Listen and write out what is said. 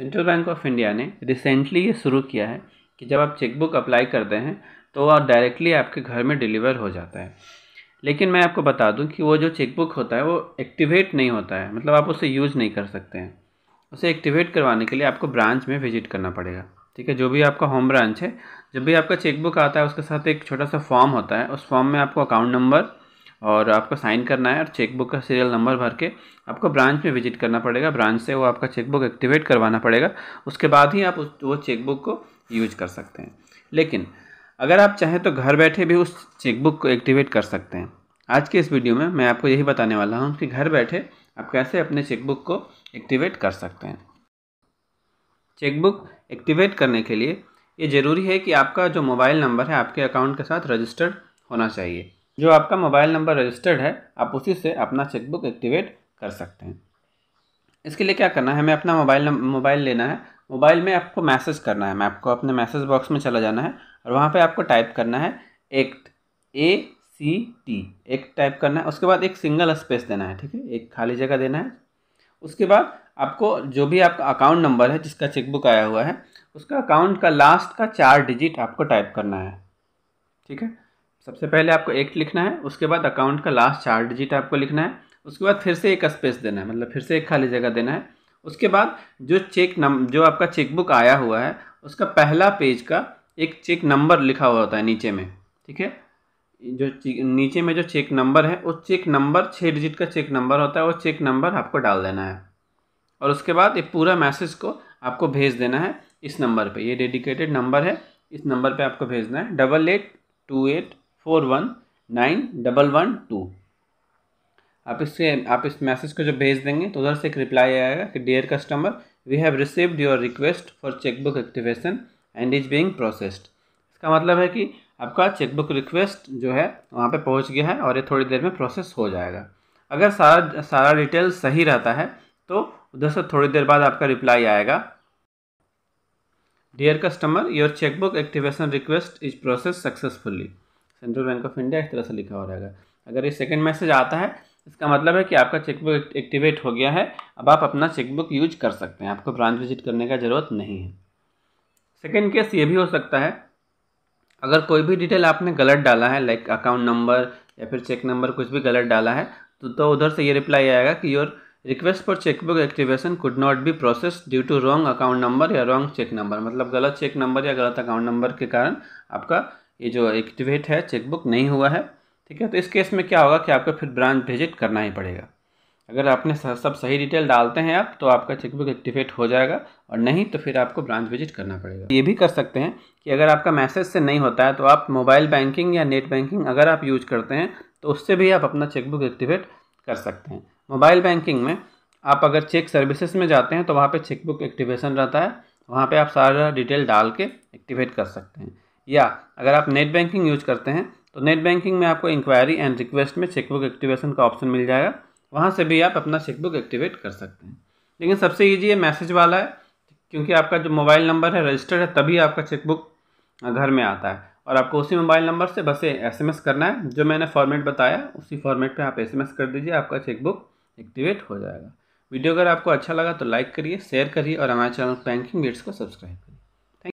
central Bank of India ने recently ये शुरू किया है कि जब आप चेकबुक अप्लाई करते हैं तो वह डायरेक्टली आपके घर में डिलीवर हो जाता है लेकिन मैं आपको बता दूं कि वो जो चेकबुक होता है वो एक्टिवेट नहीं होता है मतलब आप उसे यूज़ नहीं कर सकते हैं उसे एक्टिवेट करवाने के लिए आपको ब्रांच में विजिट करना पड़ेगा ठीक है जो भी आपका होम ब्रांच है जब भी आपका चेकबुक आता है उसके साथ एक छोटा सा फॉर्म होता है उस फॉर्म में आपको अकाउंट नंबर और आपको साइन करना है और चेकबुक का सीरियल नंबर भर के आपको ब्रांच में विजिट करना पड़ेगा ब्रांच से वो आपका चेकबुक एक्टिवेट करवाना पड़ेगा उसके बाद ही आप उस वो चेकबुक को यूज कर सकते हैं लेकिन अगर आप चाहें तो घर बैठे भी उस चेकबुक को एक्टिवेट कर सकते हैं आज के इस वीडियो में मैं आपको यही बताने वाला हूँ कि घर बैठे आप कैसे अपने चेकबुक को एक्टिवेट कर सकते हैं चेकबुक एक्टिवेट करने के लिए ये ज़रूरी है कि आपका जो मोबाइल नंबर है आपके अकाउंट के साथ रजिस्टर्ड होना चाहिए जो आपका मोबाइल नंबर रजिस्टर्ड है आप उसी से अपना चेकबुक एक्टिवेट कर सकते हैं इसके लिए क्या करना है हमें अपना मोबाइल मोबाइल लेना है मोबाइल में आपको मैसेज करना है मैं आपको अपने मैसेज बॉक्स में चला जाना है और वहाँ पे आपको टाइप करना है एक्ट ए सी टी एक टाइप करना है उसके बाद एक सिंगल स्पेस देना है ठीक है एक खाली जगह देना है उसके बाद आपको जो भी आपका अकाउंट नंबर है जिसका चेकबुक आया हुआ है उसका अकाउंट का लास्ट का चार डिजिट आपको टाइप करना है ठीक है सबसे पहले आपको एक्ट लिखना है उसके बाद अकाउंट का लास्ट चार डिजिट आपको लिखना है उसके बाद फिर से एक स्पेस देना है मतलब फिर से एक खाली जगह देना है उसके बाद जो चेक नम जो आपका चेकबुक आया हुआ है उसका पहला पेज का एक चेक नंबर लिखा हुआ होता है नीचे में ठीक है जो नीचे में जो चेक नंबर है वो चेक नंबर छः डिजिट का चेक नंबर होता है वो चेक नंबर आपको डाल देना है और उसके बाद ये पूरा मैसेज को आपको भेज देना है इस नंबर पे ये डेडिकेटेड नंबर है इस नंबर पे आपको भेजना है double eight two eight four one nine double one two आप इससे आप इस मैसेज को जब भेज देंगे तो उधर से एक रिप्लाई आएगा कि dear customer we have received your request for chequebook activation and is being processed इसका मतलब है कि आपका चेकबुक रिक्वेस्ट जो है वहाँ पे पहुँच गया है और ये थोड़ी देर में प्रोसेस हो जाएगा अगर सारा सारा डिटेल सही रहता है तो उधर से थोड़ी देर बाद आपका रिप्लाई आएगा dear customer your chequebook activation request is process successfully Central Bank of India इस तरह से लिखा हो रहेगा अगर ये सेकेंड मैसेज आता है इसका मतलब है कि आपका चेकबुक एक्टिवेट हो गया है अब आप अपना चेकबुक यूज कर सकते हैं आपको ब्रांच विजिट करने का ज़रूरत नहीं है सेकेंड केस ये भी हो सकता है अगर कोई भी डिटेल आपने गलत डाला है लाइक अकाउंट नंबर या फिर चेक नंबर कुछ भी गलत डाला है तो, तो उधर से ये रिप्लाई आएगा कि your request for chequebook activation could not be process due to wrong account number या रॉन्ग चेक नंबर मतलब गलत चेक नंबर या गलत अकाउंट नंबर के कारण आपका ये जो एक्टिवेट है चेकबुक नहीं हुआ है ठीक है तो इस केस में क्या होगा कि आपको फिर ब्रांच विजिट करना ही पड़ेगा अगर आपने सब सही डिटेल डालते हैं आप तो आपका चेकबुक एक्टिवेट हो जाएगा और नहीं तो फिर आपको ब्रांच विजिट करना पड़ेगा ये भी कर सकते हैं कि अगर आपका मैसेज से नहीं होता है तो आप मोबाइल बैंकिंग या नेट बैंकिंग अगर आप यूज करते हैं तो उससे भी आप अपना चेकबुक एक्टिवेट कर सकते हैं मोबाइल बैंकिंग में आप अगर चेक सर्विसेज में जाते हैं तो वहाँ पर चेकबुक एक्टिवेशन रहता है वहाँ पर आप सारा डिटेल डाल के एक्टिवेट कर सकते हैं या अगर आप नेट बैंकिंग यूज करते हैं तो नेट बैंकिंग में आपको इंक्वायरी एंड रिक्वेस्ट में चेकबुक एक्टिवेशन का ऑप्शन मिल जाएगा वहाँ से भी आप अपना चेकबुक एक्टिवेट कर सकते हैं लेकिन सबसे ईजी है मैसेज वाला है क्योंकि आपका जो मोबाइल नंबर है रजिस्टर्ड है तभी आपका चेकबुक घर में आता है और आपको उसी मोबाइल नंबर से बस एस करना है जो मैंने फॉर्मेट बताया उसी फॉर्मेट पर आप एस कर दीजिए आपका चेकबुक एक्टिवेट हो जाएगा वीडियो अगर आपको अच्छा लगा तो लाइक करिए शेयर करिए और हमारे चैनल बैंकिंग बिट्स को सब्सक्राइब करिए